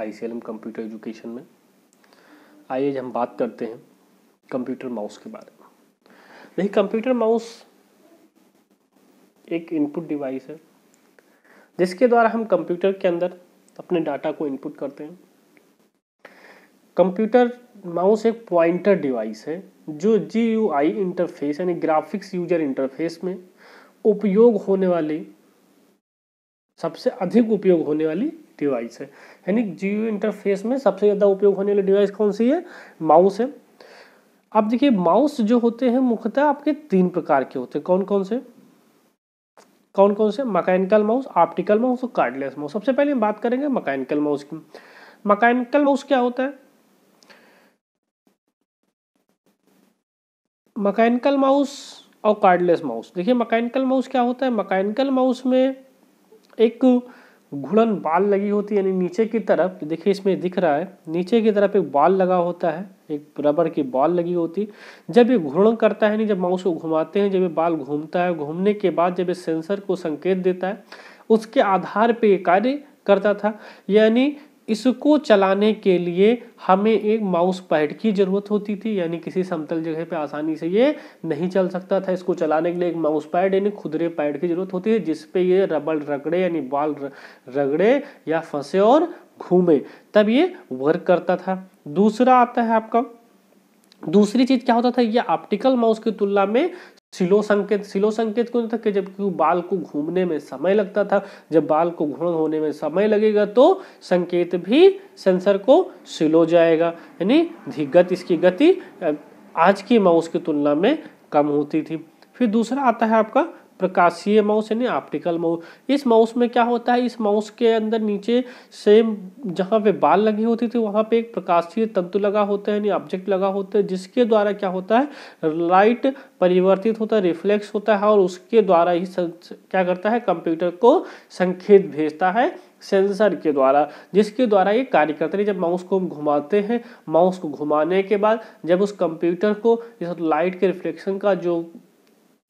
आई computer education में आइए हम बात करते हैं कंप्यूटर माउस के बारे में देखिए कंप्यूटर माउस एक इनपुट डिवाइस है जिसके द्वारा हम कंप्यूटर के अंदर अपने डाटा को इनपुट करते हैं कंप्यूटर माउस एक पॉइंटर डिवाइस है जो जी यू आई इंटरफेस यानी ग्राफिक्स यूजर इंटरफेस में उपयोग होने वाली सबसे अधिक उपयोग होने वाली डिवाइस है यानी जी इंटरफेस में सबसे ज़्यादा उपयोग होने वाली डिवाइस कौन सी है माउस है अब देखिए माउस जो होते हैं मुख्यतः आपके तीन प्रकार के होते हैं कौन कौन से कौन कौन से मकैनिकल माउस ऑप्टिकल माउस और कार्डलेस माउस सबसे पहले हम बात करेंगे मकैनिकल माउस की मकैनिकल माउस क्या होता है मकैनिकल माउस और कार्डलेस माउस देखिए मकैनिकल माउस क्या होता है मकैनिकल माउस में एक घुड़न बाल लगी होती है यानी नीचे की तरफ तो देखिए इसमें दिख रहा है नीचे की तरफ एक बाल लगा होता है एक रबर की बाल लगी होती जब ये घूर्णन करता है नहीं जब माउस को घुमाते हैं जब ये बाल घूमता है घूमने के बाद जब ये सेंसर को संकेत देता है उसके आधार पे ये कार्य करता था यानी इसको चलाने के लिए हमें एक माउस पैड की ज़रूरत होती थी यानी किसी समतल जगह पे आसानी से ये नहीं चल सकता था इसको चलाने के लिए एक माउस पैड यानी खुदरे पैड की ज़रूरत होती है जिस पे ये रबड़ रगड़े यानी बाल रगड़े या फंसे और घूमे तब ये वर्क करता था दूसरा आता है आपका दूसरी चीज़ क्या होता था ये ऑप्टिकल माउस की तुलना में सिलो संकेत सिलो संकेत क्यों था जब क्यों बाल को घूमने में समय लगता था जब बाल को घूर्ण होने में समय लगेगा तो संकेत भी सेंसर को सिलो जाएगा यानी गति इसकी गति आज की माउस की तुलना में कम होती थी फिर दूसरा आता है आपका प्रकाशीय माउस यानी ऑप्टिकल माउस इस माउस में क्या होता है इस माउस के अंदर नीचे सेम जहाँ पे बाल लगी होती थी वहाँ पे एक प्रकाशीय तंतु लगा होता है यानी ऑब्जेक्ट लगा होता है जिसके द्वारा क्या होता है लाइट परिवर्तित होता है रिफ्लेक्स होता है और उसके द्वारा ही क्या करता है कंप्यूटर को संकेत भेजता है सेंसर के द्वारा जिसके द्वारा ये कार्य करते हैं जब माउस को हम घुमाते हैं माउस को घुमाने के बाद जब उस कंप्यूटर को इस लाइट के रिफ्लेक्शन का जो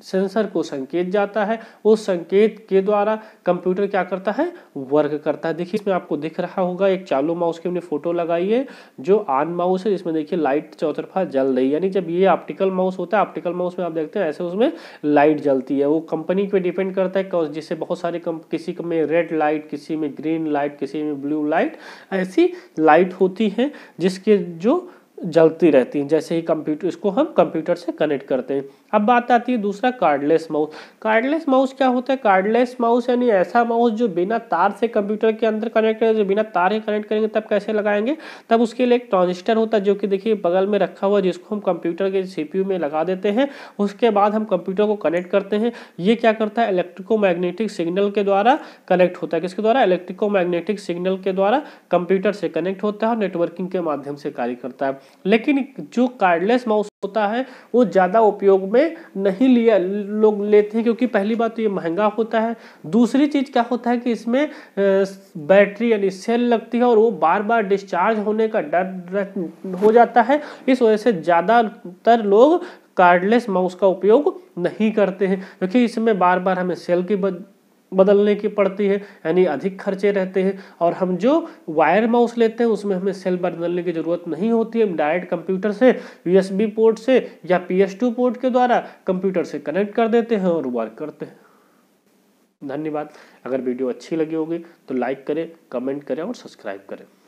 सेंसर को संकेत जाता है उस संकेत के द्वारा कंप्यूटर क्या करता है वर्क करता है देखिए इसमें आपको दिख रहा होगा एक चालू माउस की हमने फोटो लगाई है जो आन माउस है इसमें देखिए लाइट चौतरफा जल रही है यानी जब ये ऑप्टिकल माउस होता है ऑप्टिकल माउस में आप देखते हैं ऐसे उसमें लाइट जलती है वो कंपनी पर डिपेंड करता है जिससे बहुत सारे किसी में रेड लाइट किसी में ग्रीन लाइट किसी में ब्लू लाइट ऐसी लाइट होती है जिसके जो जलती रहती हैं जैसे ही कंप्यूटर इसको हम कंप्यूटर से कनेक्ट करते हैं अब बात आती है दूसरा कार्डलेस माउस कार्डलेस माउस क्या होता है कार्डलेस माउस यानी ऐसा माउस जो बिना तार से कंप्यूटर के अंदर कनेक्ट करेंगे जो बिना तार के कनेक्ट करेंगे तब कैसे लगाएंगे तब उसके लिए एक ट्रांजिस्टर होता है जो कि देखिए बगल में रखा हुआ जिसको हम कंप्यूटर के सी में लगा देते हैं उसके बाद हम कंप्यूटर को कनेक्ट करते हैं ये क्या करता है इलेक्ट्रिको सिग्नल के द्वारा कनेक्ट होता है किसके द्वारा इलेक्ट्रिको सिग्नल के द्वारा कंप्यूटर से कनेक्ट होता है और नेटवर्किंग के माध्यम से कार्य करता है लेकिन जो कार्डलेस माउस होता है वो ज़्यादा उपयोग में नहीं लिया लोग लेते हैं क्योंकि पहली बात तो ये महंगा होता है दूसरी चीज़ क्या होता है कि इसमें बैटरी यानी सेल लगती है और वो बार बार डिस्चार्ज होने का डर हो जाता है इस वजह से ज़्यादातर लोग कार्डलेस माउस का उपयोग नहीं करते हैं क्योंकि इसमें बार बार हमें सेल की बदलने की पड़ती है यानी अधिक खर्चे रहते हैं और हम जो वायर माउस लेते हैं उसमें हमें सेल बदलने की ज़रूरत नहीं होती है हम डायरेक्ट कंप्यूटर से यूएसबी पोर्ट से या टू पोर्ट के द्वारा कंप्यूटर से कनेक्ट कर देते हैं और वर्क करते हैं धन्यवाद अगर वीडियो अच्छी लगी होगी तो लाइक करें कमेंट करें और सब्सक्राइब करें